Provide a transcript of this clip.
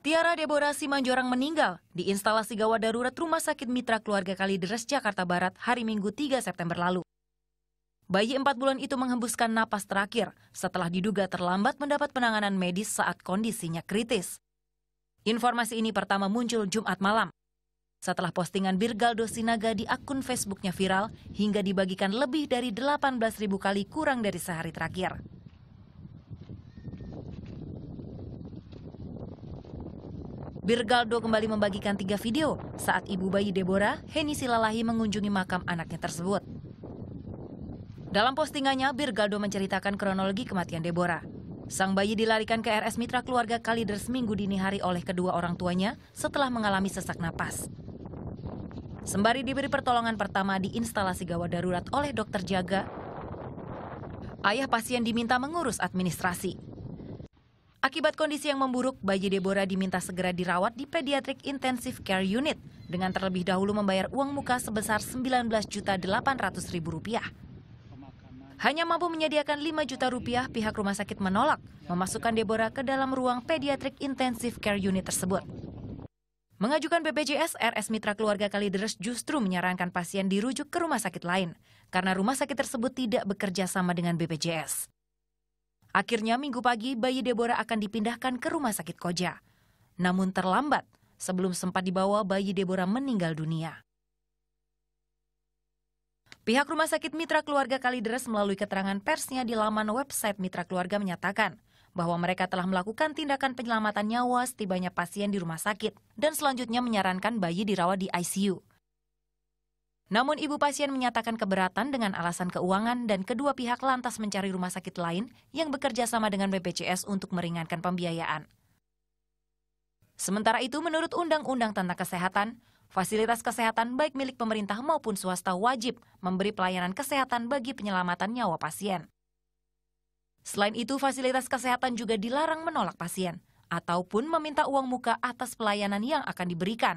Tiara Deborah Simanjorang meninggal di instalasi gawat darurat Rumah Sakit Mitra Keluarga Kalideres, Jakarta Barat hari Minggu 3 September lalu. Bayi empat bulan itu menghembuskan napas terakhir setelah diduga terlambat mendapat penanganan medis saat kondisinya kritis. Informasi ini pertama muncul Jumat malam. Setelah postingan Birgaldo Sinaga di akun Facebooknya viral hingga dibagikan lebih dari 18.000 kali kurang dari sehari terakhir. Birgaldo kembali membagikan tiga video saat ibu bayi Deborah, Heni Silalahi mengunjungi makam anaknya tersebut. Dalam postingannya, Birgaldo menceritakan kronologi kematian Deborah. Sang bayi dilarikan ke RS Mitra Keluarga Kaliders minggu dini hari oleh kedua orang tuanya setelah mengalami sesak napas. Sembari diberi pertolongan pertama di instalasi gawat darurat oleh dokter jaga, ayah pasien diminta mengurus administrasi. Akibat kondisi yang memburuk, bayi Deborah diminta segera dirawat di Pediatric Intensive Care Unit dengan terlebih dahulu membayar uang muka sebesar 19.800.000 rupiah. Hanya mampu menyediakan lima juta rupiah, pihak rumah sakit menolak memasukkan Deborah ke dalam ruang Pediatric Intensive Care Unit tersebut. Mengajukan BPJS, RS Mitra Keluarga Kalideres justru menyarankan pasien dirujuk ke rumah sakit lain karena rumah sakit tersebut tidak bekerja sama dengan BPJS. Akhirnya minggu pagi bayi Deborah akan dipindahkan ke rumah sakit Koja. Namun terlambat, sebelum sempat dibawa bayi Deborah meninggal dunia. Pihak Rumah Sakit Mitra Keluarga Kalideres melalui keterangan persnya di laman website Mitra Keluarga menyatakan bahwa mereka telah melakukan tindakan penyelamatan nyawa setibanya pasien di rumah sakit dan selanjutnya menyarankan bayi dirawat di ICU. Namun ibu pasien menyatakan keberatan dengan alasan keuangan dan kedua pihak lantas mencari rumah sakit lain yang bekerja sama dengan BPJS untuk meringankan pembiayaan. Sementara itu menurut Undang-Undang tentang Kesehatan, fasilitas kesehatan baik milik pemerintah maupun swasta wajib memberi pelayanan kesehatan bagi penyelamatan nyawa pasien. Selain itu, fasilitas kesehatan juga dilarang menolak pasien ataupun meminta uang muka atas pelayanan yang akan diberikan.